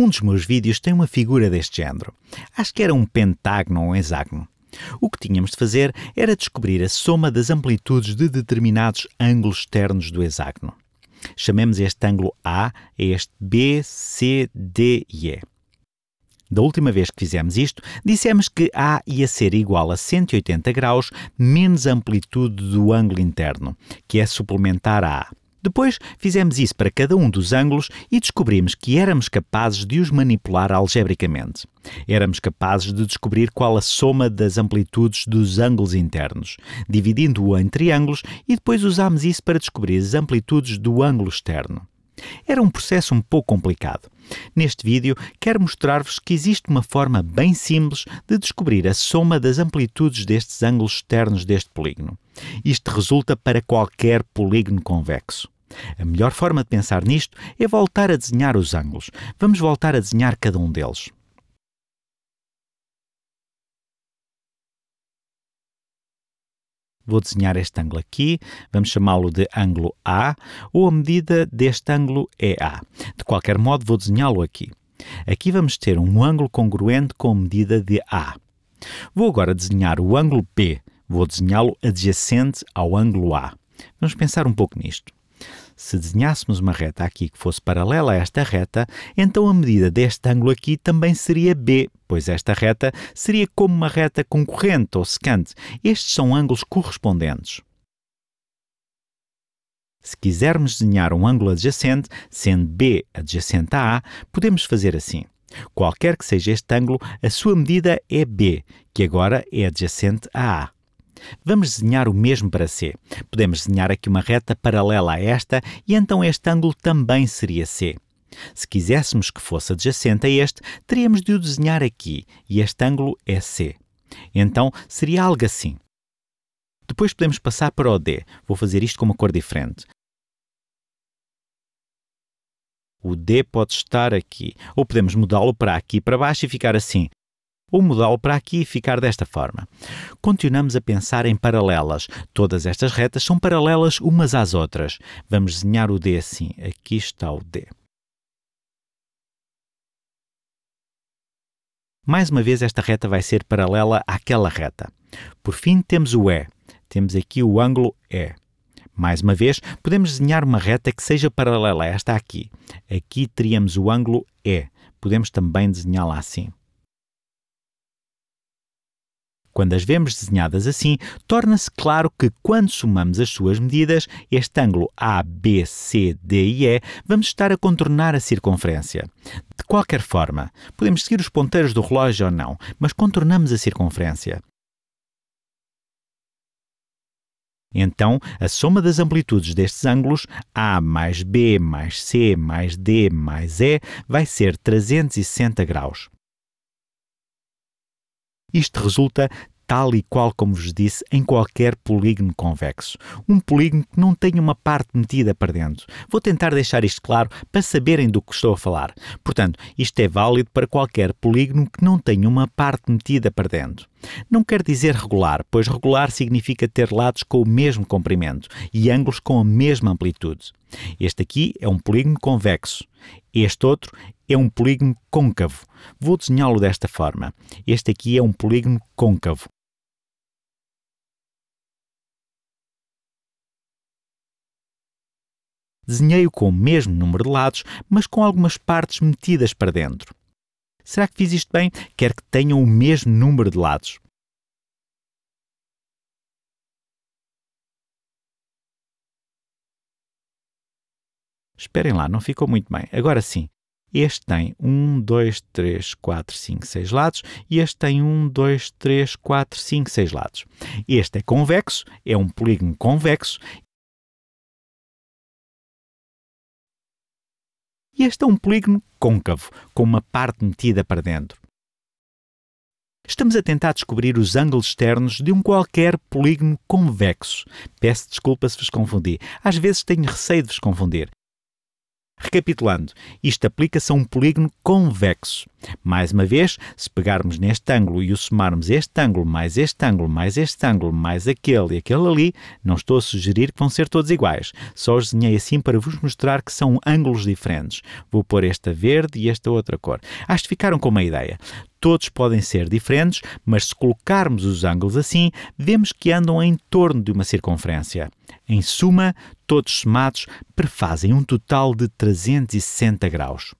Um dos meus vídeos tem uma figura deste género. Acho que era um pentágono ou um hexágono. O que tínhamos de fazer era descobrir a soma das amplitudes de determinados ângulos externos do hexágono. Chamemos este ângulo A a é este B, C, D e E. Da última vez que fizemos isto, dissemos que A ia ser igual a 180 graus menos a amplitude do ângulo interno, que é suplementar a A. Depois fizemos isso para cada um dos ângulos e descobrimos que éramos capazes de os manipular algebricamente. Éramos capazes de descobrir qual a soma das amplitudes dos ângulos internos, dividindo-o em triângulos e depois usámos isso para descobrir as amplitudes do ângulo externo. Era um processo um pouco complicado. Neste vídeo, quero mostrar-vos que existe uma forma bem simples de descobrir a soma das amplitudes destes ângulos externos deste polígono. Isto resulta para qualquer polígono convexo. A melhor forma de pensar nisto é voltar a desenhar os ângulos. Vamos voltar a desenhar cada um deles. Vou desenhar este ângulo aqui, vamos chamá-lo de ângulo A, ou a medida deste ângulo é A. De qualquer modo, vou desenhá-lo aqui. Aqui vamos ter um ângulo congruente com a medida de A. Vou agora desenhar o ângulo B, vou desenhá-lo adjacente ao ângulo A. Vamos pensar um pouco nisto. Se desenhássemos uma reta aqui que fosse paralela a esta reta, então a medida deste ângulo aqui também seria B, pois esta reta seria como uma reta concorrente ou secante. Estes são ângulos correspondentes. Se quisermos desenhar um ângulo adjacente, sendo B adjacente a A, podemos fazer assim. Qualquer que seja este ângulo, a sua medida é B, que agora é adjacente a A. Vamos desenhar o mesmo para C. Podemos desenhar aqui uma reta paralela a esta e então este ângulo também seria C. Se quiséssemos que fosse adjacente a este, teríamos de o desenhar aqui e este ângulo é C. Então seria algo assim. Depois podemos passar para o D. Vou fazer isto com uma cor diferente. O D pode estar aqui. Ou podemos mudá-lo para aqui para baixo e ficar assim ou modal para aqui e ficar desta forma. Continuamos a pensar em paralelas. Todas estas retas são paralelas umas às outras. Vamos desenhar o D assim. Aqui está o D. Mais uma vez, esta reta vai ser paralela àquela reta. Por fim, temos o E. Temos aqui o ângulo E. Mais uma vez, podemos desenhar uma reta que seja paralela a esta aqui. Aqui teríamos o ângulo E. Podemos também desenhá-la assim. Quando as vemos desenhadas assim, torna-se claro que quando somamos as suas medidas, este ângulo A, B, C, D e E, vamos estar a contornar a circunferência. De qualquer forma, podemos seguir os ponteiros do relógio ou não, mas contornamos a circunferência. Então, a soma das amplitudes destes ângulos, A mais B mais C mais D mais E, vai ser 360 graus. Isto resulta tal e qual como vos disse, em qualquer polígono convexo. Um polígono que não tenha uma parte metida para dentro. Vou tentar deixar isto claro para saberem do que estou a falar. Portanto, isto é válido para qualquer polígono que não tenha uma parte metida para dentro. Não quer dizer regular, pois regular significa ter lados com o mesmo comprimento e ângulos com a mesma amplitude. Este aqui é um polígono convexo. Este outro é um polígono côncavo. Vou desenhá-lo desta forma. Este aqui é um polígono côncavo. Desenhei-o com o mesmo número de lados, mas com algumas partes metidas para dentro. Será que fiz isto bem? Quero que tenham o mesmo número de lados. Esperem lá, não ficou muito bem. Agora sim, este tem 1, 2, 3, 4, 5, 6 lados e este tem 1, 2, 3, 4, 5, 6 lados. Este é convexo, é um polígono convexo. E este é um polígono côncavo, com uma parte metida para dentro. Estamos a tentar descobrir os ângulos externos de um qualquer polígono convexo. Peço desculpa se vos confundi. Às vezes tenho receio de vos confundir. Recapitulando, isto aplica-se a um polígono convexo. Mais uma vez, se pegarmos neste ângulo e o somarmos este ângulo, mais este ângulo, mais este ângulo, mais aquele e aquele ali, não estou a sugerir que vão ser todos iguais. Só os desenhei assim para vos mostrar que são ângulos diferentes. Vou pôr esta verde e esta outra cor. Acho que ficaram com uma ideia. Todos podem ser diferentes, mas se colocarmos os ângulos assim, vemos que andam em torno de uma circunferência. Em suma, todos somados prefazem um total de 360 graus.